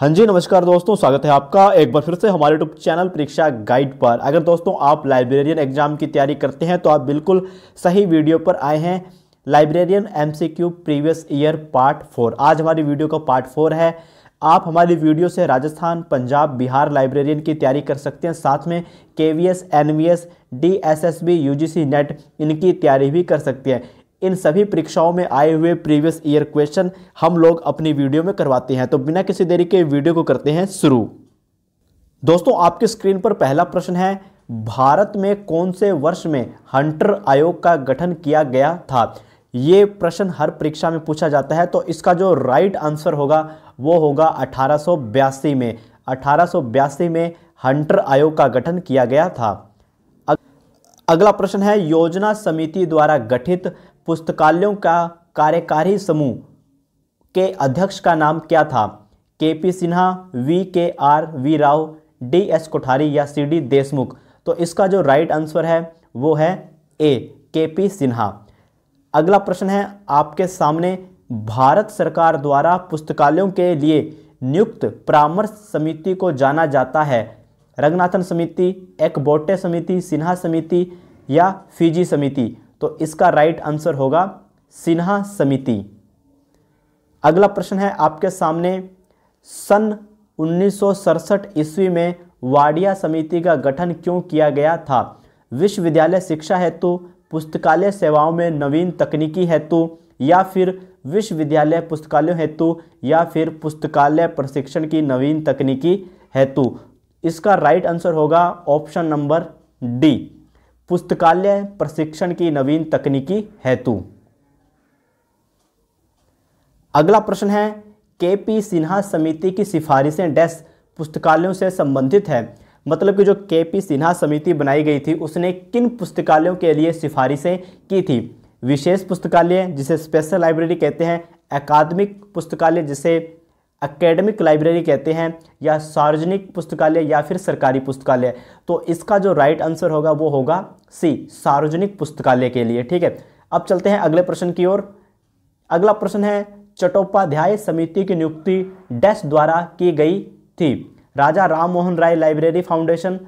हाँ जी नमस्कार दोस्तों स्वागत है आपका एक बार फिर से हमारे यूट्यूब चैनल परीक्षा गाइड पर अगर दोस्तों आप लाइब्रेरियन एग्जाम की तैयारी करते हैं तो आप बिल्कुल सही वीडियो पर आए हैं librarian MCQ previous year part four आज हमारी वीडियो का पार्ट फोर है आप हमारी वीडियो से राजस्थान पंजाब बिहार लाइब्रेरियन की तैयारी कर सकते हैं साथ में K V S N V S D S S B U G C NET इनकी तैयारी भी कर सकते हैं इन सभी परीक्षाओं में आए हुए प्रीवियस ईयर क्वेश्चन हम लोग अपनी वीडियो में करवाते हैं तो बिना किसी देरी के वीडियो को करते हैं शुरू दोस्तों आपके स्क्रीन पर पहला प्रश्न है भारत में कौन से वर्ष में हंटर आयोग का गठन किया गया था ये प्रश्न हर परीक्षा में पूछा जाता है तो इसका जो राइट आंसर होगा वो होगा अठारह में अठारह में हंटर आयोग का गठन किया गया था अगला प्रश्न है योजना समिति द्वारा गठित पुस्तकालयों का कार्यकारी समूह के अध्यक्ष का नाम क्या था K P Sinha V K R V Rao D S Kothari या सी डी देशमुख तो इसका जो राइट आंसर है वो है ए के पी सिन्हा अगला प्रश्न है आपके सामने भारत सरकार द्वारा पुस्तकालयों के लिए नियुक्त परामर्श समिति को जाना जाता है रंगनाथन समिति एक बोटे समिति सिन्हा समिति या फिजी समिति तो इसका राइट आंसर होगा सिन्हा समिति अगला प्रश्न है आपके सामने सन उन्नीस ईस्वी में वाडिया समिति का गठन क्यों किया गया था विश्वविद्यालय शिक्षा हेतु पुस्तकालय सेवाओं में नवीन तकनीकी हेतु या फिर विश्वविद्यालय पुस्तकालय हेतु या फिर पुस्तकालय प्रशिक्षण की नवीन तकनीकी हेतु इसका राइट आंसर होगा ऑप्शन नंबर डी पुस्तकालय प्रशिक्षण की नवीन तकनीकी हेतु अगला प्रश्न है के पी सिन्हा समिति की सिफारिशें डेस्क पुस्तकालयों से संबंधित है मतलब कि जो के पी सिन्हा समिति बनाई गई थी उसने किन पुस्तकालयों के लिए सिफारिशें की थी विशेष पुस्तकालय जिसे स्पेशल लाइब्रेरी कहते हैं अकादमिक पुस्तकालय जिसे अकेडमिक लाइब्रेरी कहते हैं या सार्वजनिक पुस्तकालय या फिर सरकारी पुस्तकालय तो इसका जो राइट आंसर होगा वो होगा सी सार्वजनिक पुस्तकालय के लिए ठीक है अब चलते हैं अगले प्रश्न की ओर अगला प्रश्न है चट्टोपाध्याय समिति की नियुक्ति डैश द्वारा की गई थी राजा राम मोहन राय लाइब्रेरी फाउंडेशन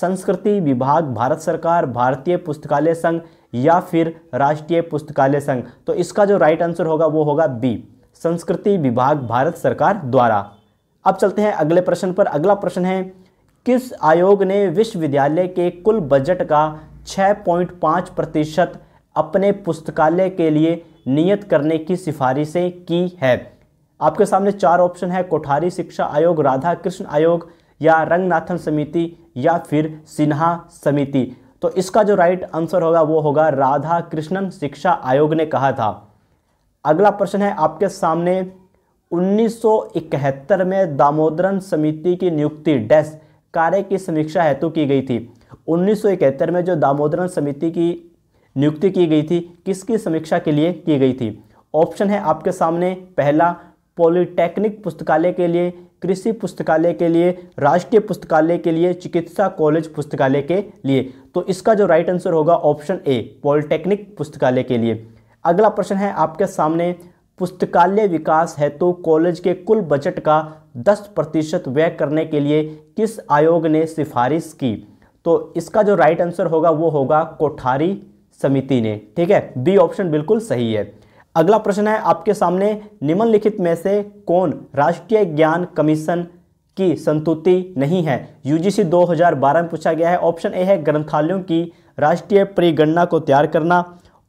संस्कृति विभाग भारत सरकार भारतीय पुस्तकालय संघ या फिर राष्ट्रीय पुस्तकालय संघ तो इसका जो राइट आंसर होगा वो होगा बी संस्कृति विभाग भारत सरकार द्वारा अब चलते हैं अगले प्रश्न पर अगला प्रश्न है किस आयोग ने विश्वविद्यालय के कुल बजट का 6.5 प्रतिशत अपने पुस्तकालय के लिए नियत करने की सिफारिशें की है आपके सामने चार ऑप्शन है कोठारी शिक्षा आयोग राधा कृष्ण आयोग या रंगनाथन समिति या फिर सिन्हा समिति तो इसका जो राइट आंसर होगा वो होगा राधा कृष्णन शिक्षा आयोग ने कहा था अगला प्रश्न है आपके सामने 1971 में दामोदरन समिति की नियुक्ति डैश कार्य की समीक्षा हेतु की गई थी 1971 में जो दामोदरन समिति की नियुक्ति की गई थी किसकी समीक्षा के लिए की गई थी ऑप्शन है आपके सामने पहला पॉलिटेक्निक पुस्तकालय के लिए कृषि पुस्तकालय के लिए राष्ट्रीय पुस्तकालय के लिए चिकित्सा कॉलेज पुस्तकालय के लिए तो इसका जो राइट आंसर होगा ऑप्शन ए पॉलिटेक्निक पुस्तकालय के लिए अगला प्रश्न है आपके सामने पुस्तकालय विकास हेतु तो कॉलेज के कुल बजट का 10 प्रतिशत व्यय करने के लिए किस आयोग ने सिफारिश की तो इसका जो राइट आंसर होगा वो होगा कोठारी समिति ने ठीक है बी ऑप्शन बिल्कुल सही है अगला प्रश्न है आपके सामने निम्नलिखित में से कौन राष्ट्रीय ज्ञान कमीशन की संतुति नहीं है यूजीसी 2012 में पूछा गया है ऑप्शन ए है ग्रंथालयों की राष्ट्रीय परिगणना को तैयार करना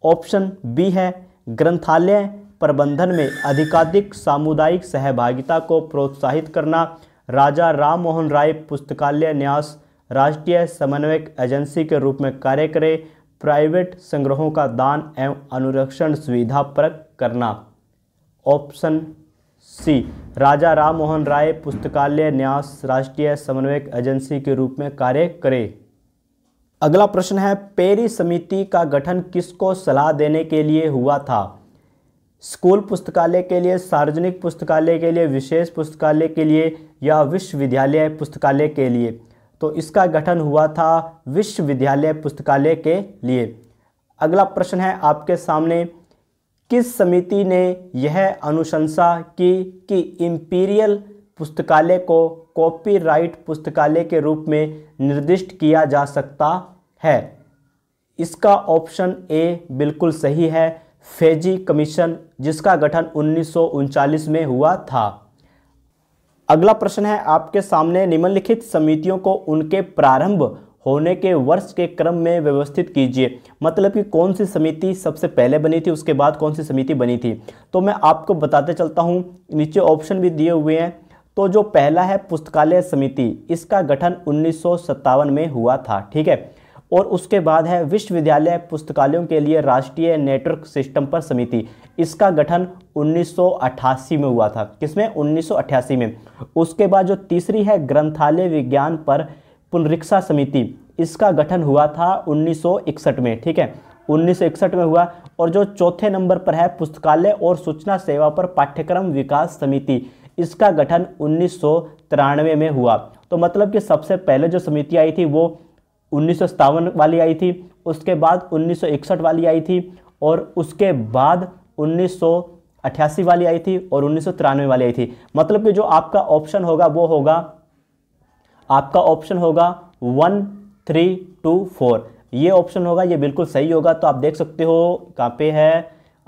ऑप्शन बी है ग्रंथालय प्रबंधन में अधिकाधिक सामुदायिक सहभागिता को प्रोत्साहित करना राजा राम मोहन राय पुस्तकालय न्यास राष्ट्रीय समन्वयक एजेंसी के रूप में कार्य करे प्राइवेट संग्रहों का दान एवं अनुरक्षण सुविधा पर करना ऑप्शन सी राजा राम मोहन राय पुस्तकालय न्यास राष्ट्रीय समन्वयक एजेंसी के रूप में कार्य करे अगला प्रश्न है पेरी समिति का गठन किसको सलाह देने के लिए हुआ था स्कूल पुस्तकालय के लिए सार्वजनिक पुस्तकालय के लिए विशेष पुस्तकालय के लिए या विश्वविद्यालय पुस्तकालय के लिए तो इसका गठन हुआ था विश्वविद्यालय पुस्तकालय के लिए अगला प्रश्न है आपके सामने किस समिति ने यह अनुशंसा की कि इंपीरियल पुस्तकालय को कॉपीराइट पुस्तकालय के रूप में निर्दिष्ट किया जा सकता है इसका ऑप्शन ए बिल्कुल सही है फेजी कमीशन जिसका गठन उन्नीस में हुआ था अगला प्रश्न है आपके सामने निम्नलिखित समितियों को उनके प्रारंभ होने के वर्ष के क्रम में व्यवस्थित कीजिए मतलब कि कौन सी समिति सबसे पहले बनी थी उसके बाद कौन सी समिति बनी थी तो मैं आपको बताते चलता हूँ नीचे ऑप्शन भी दिए हुए हैं तो जो पहला है पुस्तकालय समिति इसका गठन उन्नीस में हुआ था ठीक है और उसके बाद है विश्वविद्यालय पुस्तकालयों के लिए राष्ट्रीय नेटवर्क सिस्टम पर समिति इसका गठन उन्नीस में हुआ था किसमें उन्नीस में उसके बाद जो तीसरी है ग्रंथालय विज्ञान पर पुनरीक्षा समिति इसका गठन हुआ था उन्नीस में ठीक है उन्नीस में हुआ और जो चौथे नंबर पर है पुस्तकालय और सूचना सेवा पर पाठ्यक्रम विकास समिति इसका गठन उन्नीस में हुआ तो मतलब कि सबसे पहले जो समिति आई थी वो उन्नीस वाली आई थी उसके बाद उन्नीस वाली आई थी और उसके बाद उन्नीस वाली आई थी और उन्नीस वाली आई थी मतलब कि जो आपका ऑप्शन होगा वो होगा आपका ऑप्शन होगा वन थ्री टू फोर ये ऑप्शन होगा ये बिल्कुल सही होगा तो आप देख सकते हो कहाँ पे है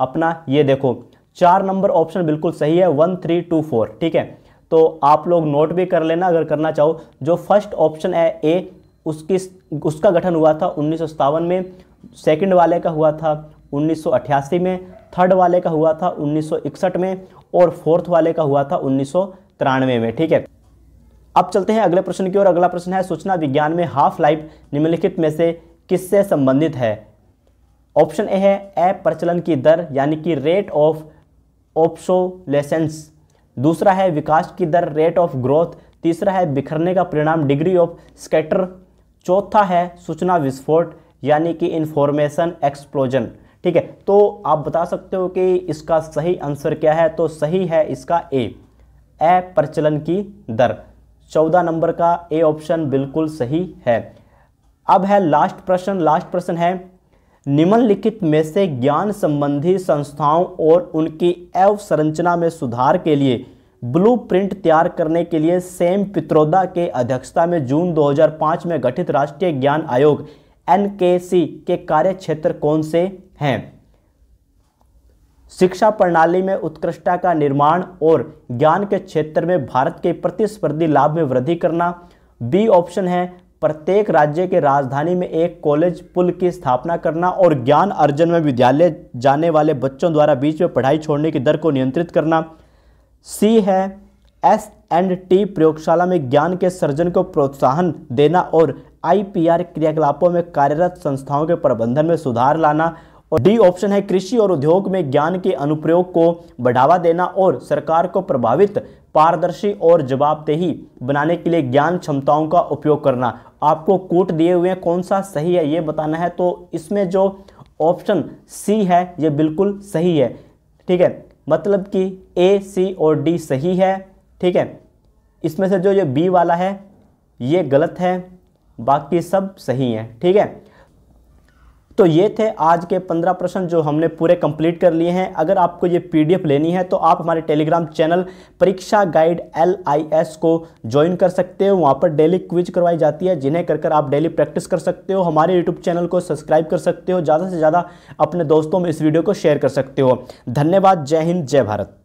अपना ये देखो चार नंबर ऑप्शन बिल्कुल सही है वन थ्री टू फोर ठीक है तो आप लोग नोट भी कर लेना अगर करना चाहो जो फर्स्ट ऑप्शन है ए उसकी उसका गठन हुआ था उन्नीस में सेकंड वाले का हुआ था उन्नीस में थर्ड वाले का हुआ था उन्नीस में और फोर्थ वाले का हुआ था उन्नीस में ठीक है अब चलते हैं अगले प्रश्न की ओर अगला प्रश्न है सूचना विज्ञान में हाफ लाइफ निम्नलिखित में से किससे संबंधित है ऑप्शन ए है अप्रचलन की दर यानी कि रेट ऑफ ऑप्सोलेसेंस दूसरा है विकास की दर रेट ऑफ ग्रोथ तीसरा है बिखरने का परिणाम डिग्री ऑफ स्केटर चौथा है सूचना विस्फोट यानी कि इन्फॉर्मेशन एक्सप्लोजन ठीक है तो आप बता सकते हो कि इसका सही आंसर क्या है तो सही है इसका ए ए प्रचलन की दर चौदह नंबर का ए ऑप्शन बिल्कुल सही है अब है लास्ट प्रश्न लास्ट प्रश्न है निम्नलिखित में से ज्ञान संबंधी संस्थाओं और उनकी अवसंरचना में सुधार के लिए ब्लूप्रिंट तैयार करने के लिए सेम पित्रोदा के अध्यक्षता में जून 2005 में गठित राष्ट्रीय ज्ञान आयोग एन के कार्य क्षेत्र कौन से हैं शिक्षा प्रणाली में उत्कृष्टता का निर्माण और ज्ञान के क्षेत्र में भारत के प्रतिस्पर्धी लाभ में वृद्धि करना बी ऑप्शन है प्रत्येक राज्य के राजधानी में एक कॉलेज पुल की स्थापना करना और ज्ञान अर्जन में विद्यालय जाने वाले बच्चों द्वारा बीच में पढ़ाई छोड़ने की दर को नियंत्रित करना सी है एस एंड टी प्रयोगशाला में ज्ञान के सर्जन को प्रोत्साहन देना और आईपीआर क्रियाकलापों में कार्यरत संस्थाओं के प्रबंधन में सुधार लाना और डी ऑप्शन है कृषि और उद्योग में ज्ञान के अनुप्रयोग को बढ़ावा देना और सरकार को प्रभावित पारदर्शी और जवाबदेही बनाने के लिए ज्ञान क्षमताओं का उपयोग करना आपको कोट दिए हुए हैं कौन सा सही है ये बताना है तो इसमें जो ऑप्शन सी है ये बिल्कुल सही है ठीक है मतलब कि ए सी और डी सही है ठीक है इसमें से जो ये बी वाला है ये गलत है बाकी सब सही है ठीक है तो ये थे आज के पंद्रह प्रश्न जो हमने पूरे कंप्लीट कर लिए हैं अगर आपको ये पीडीएफ लेनी है तो आप हमारे टेलीग्राम चैनल परीक्षा गाइड एल आई एस को ज्वाइन कर सकते हो वहाँ पर डेली क्विज करवाई जाती है जिन्हें कर कर आप डेली प्रैक्टिस कर सकते हो हमारे यूट्यूब चैनल को सब्सक्राइब कर सकते हो ज़्यादा से ज़्यादा अपने दोस्तों में इस वीडियो को शेयर कर सकते हो धन्यवाद जय हिंद जय भारत